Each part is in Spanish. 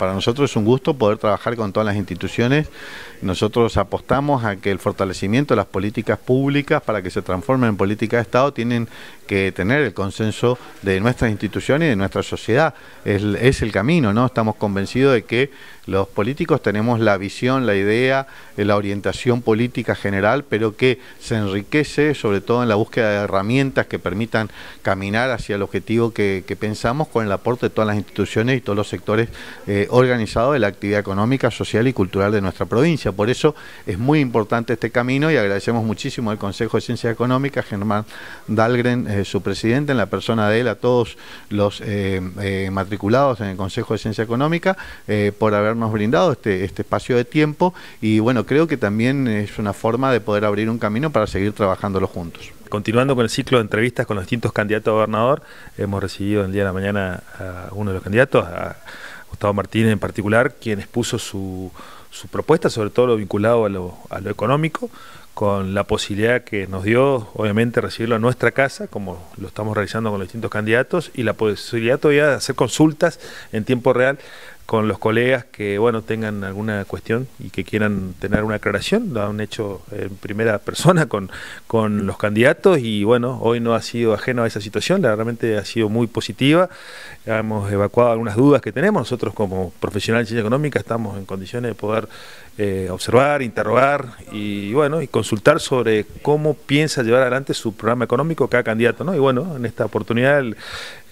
para nosotros es un gusto poder trabajar con todas las instituciones. Nosotros apostamos a que el fortalecimiento de las políticas públicas para que se transformen en política de Estado tienen que tener el consenso de nuestras instituciones y de nuestra sociedad. Es, el camino, ¿no? Estamos convencidos de que los políticos tenemos la visión, la idea, eh, la orientación política general, pero que se enriquece sobre todo en la búsqueda de herramientas que permitan caminar hacia el objetivo que, pensamos con el aporte de todas las instituciones y todos los sectores eh, organizado de la actividad económica, social y cultural de nuestra provincia. Por eso es muy importante este camino y agradecemos muchísimo al Consejo de Ciencia Económica, Germán Dalgren, eh, su presidente, en la persona de él, a todos los eh, eh, matriculados en el Consejo de Ciencia Económica, por habernos brindado este, este espacio de tiempo y bueno, creo que también es una forma de poder abrir un camino para seguir trabajándolo juntos continuando con el ciclo de entrevistas con los distintos candidatos a gobernador, hemos recibido el día de la mañana a uno de los candidatos, a Gustavo Martínez en particular, quien expuso su, propuesta, sobre todo lo vinculado a lo, a lo económico, con la posibilidad que nos dio, obviamente, recibirlo a nuestra casa, como lo estamos realizando con los distintos candidatos, y la posibilidad todavía de hacer consultas en tiempo real con los colegas que bueno tengan alguna cuestión y que quieran tener una aclaración lo han hecho en primera persona con, con los candidatos y bueno hoy no ha sido ajeno a esa situación la realmente ha sido muy positiva hemos evacuado algunas dudas que tenemos nosotros como profesionales de ciencia económica estamos en condiciones de poder eh, observar interrogar y bueno y consultar sobre cómo piensa llevar adelante su programa económico cada candidato no y bueno en esta oportunidad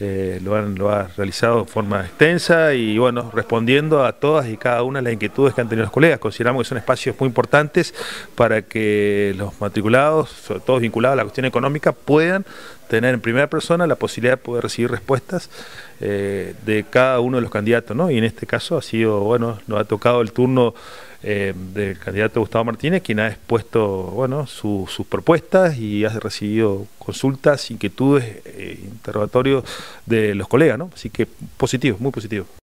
eh, lo han lo ha realizado de forma extensa y bueno respondiendo a todas y cada una de las inquietudes que han tenido los colegas. Consideramos que son espacios muy importantes para que los matriculados, sobre todo vinculados a la cuestión económica, puedan tener en primera persona la posibilidad de poder recibir respuestas eh, de cada uno de los candidatos, Y en este caso ha sido, bueno, nos ha tocado el turno eh, del candidato Gustavo Martínez, quien ha expuesto, bueno, sus propuestas y ha recibido consultas, inquietudes, eh, interrogatorios de los colegas, ¿no? Así que positivo, muy positivo.